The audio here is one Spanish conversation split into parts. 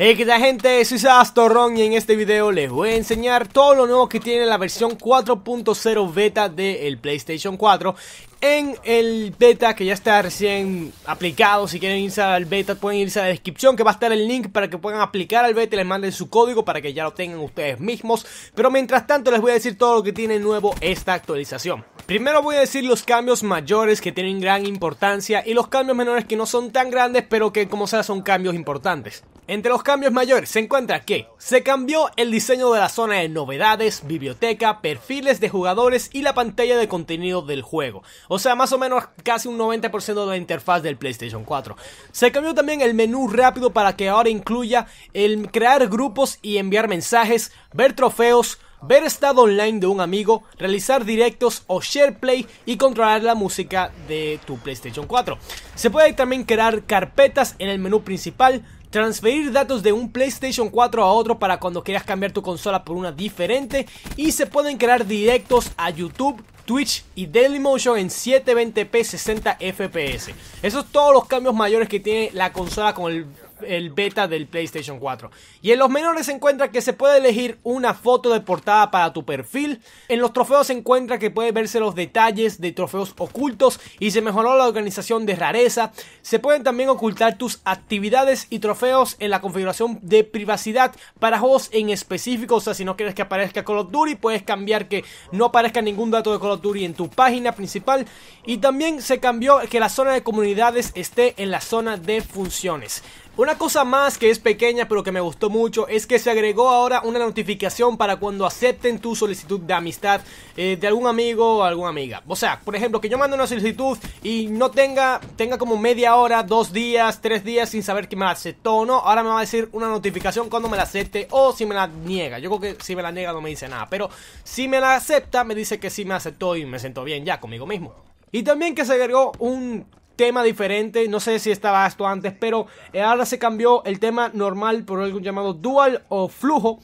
Hey que tal gente, soy Sas y en este video les voy a enseñar todo lo nuevo que tiene la versión 4.0 beta del PlayStation 4 en el beta que ya está recién aplicado, si quieren irse al beta pueden irse a la descripción que va a estar el link para que puedan aplicar al beta y les manden su código para que ya lo tengan ustedes mismos, pero mientras tanto les voy a decir todo lo que tiene nuevo esta actualización. Primero voy a decir los cambios mayores que tienen gran importancia y los cambios menores que no son tan grandes pero que como sea son cambios importantes. Entre los cambios mayores se encuentra que se cambió el diseño de la zona de novedades, biblioteca, perfiles de jugadores y la pantalla de contenido del juego. O sea, más o menos casi un 90% de la interfaz del PlayStation 4. Se cambió también el menú rápido para que ahora incluya el crear grupos y enviar mensajes, ver trofeos, ver estado online de un amigo, realizar directos o share play y controlar la música de tu PlayStation 4. Se puede también crear carpetas en el menú principal, transferir datos de un PlayStation 4 a otro para cuando quieras cambiar tu consola por una diferente y se pueden crear directos a YouTube, Twitch y Dailymotion en 720p 60 fps. Esos son todos los cambios mayores que tiene la consola con el el beta del PlayStation 4. Y en los menores se encuentra que se puede elegir una foto de portada para tu perfil. En los trofeos se encuentra que puede verse los detalles de trofeos ocultos y se mejoró la organización de rareza. Se pueden también ocultar tus actividades y trofeos en la configuración de privacidad para juegos en específico. O sea, si no quieres que aparezca Call of Duty, puedes cambiar que no aparezca ningún dato de Call of Duty en tu página principal. Y también se cambió que la zona de comunidades esté en la zona de funciones. Una cosa más que es pequeña pero que me gustó mucho es que se agregó ahora una notificación para cuando acepten tu solicitud de amistad eh, de algún amigo o alguna amiga. O sea, por ejemplo, que yo mando una solicitud y no tenga, tenga como media hora, dos días, tres días sin saber que me la aceptó o no. Ahora me va a decir una notificación cuando me la acepte o si me la niega. Yo creo que si me la niega no me dice nada, pero si me la acepta me dice que sí me aceptó y me siento bien ya conmigo mismo. Y también que se agregó un tema diferente. No sé si estaba esto antes, pero eh, ahora se cambió el tema normal por algo llamado dual o flujo.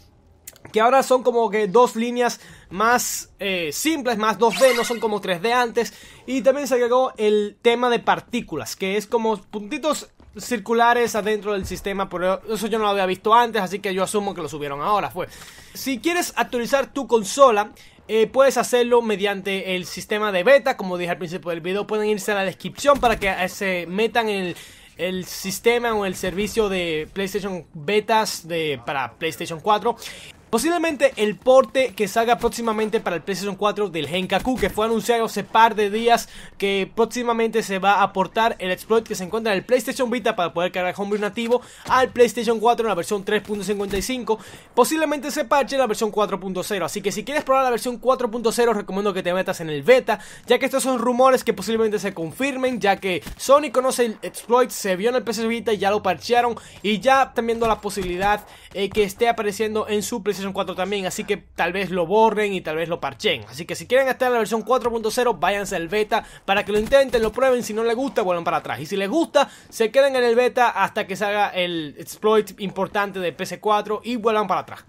Que ahora son como que dos líneas más eh, simples, más 2D, no son como 3D antes. Y también se agregó el tema de partículas, que es como puntitos circulares adentro del sistema, por eso yo no lo había visto antes, así que yo asumo que lo subieron ahora, fue. Si quieres actualizar tu consola, eh, puedes hacerlo mediante el sistema de beta, como dije al principio del video, pueden irse a la descripción para que se metan el, sistema o el servicio de PlayStation Betas de, para PlayStation 4. Posiblemente el porte que salga próximamente para el PlayStation 4 del Henkaku, que fue anunciado hace par de días, que próximamente se va a aportar el exploit que se encuentra en el PlayStation Vita para poder cargar homebrew nativo al PlayStation 4 en la versión 3.55. Posiblemente se parche en la versión 4.0. Así que si quieres probar la versión 4.0, recomiendo que te metas en el beta, ya que estos son rumores que posiblemente se confirmen, ya que Sony conoce el exploit, se vio en el PlayStation Vita y ya lo parchearon, y ya también la posibilidad eh, que esté apareciendo en su PlayStation 4 también, así que tal vez lo borren y tal vez lo parchen. Así que si quieren estar en la versión 4.0, váyanse al beta para que lo intenten, lo prueben, si no les gusta, vuelvan para atrás. Y si les gusta, se queden en el beta hasta que salga el exploit importante de ps 4 y vuelvan para atrás.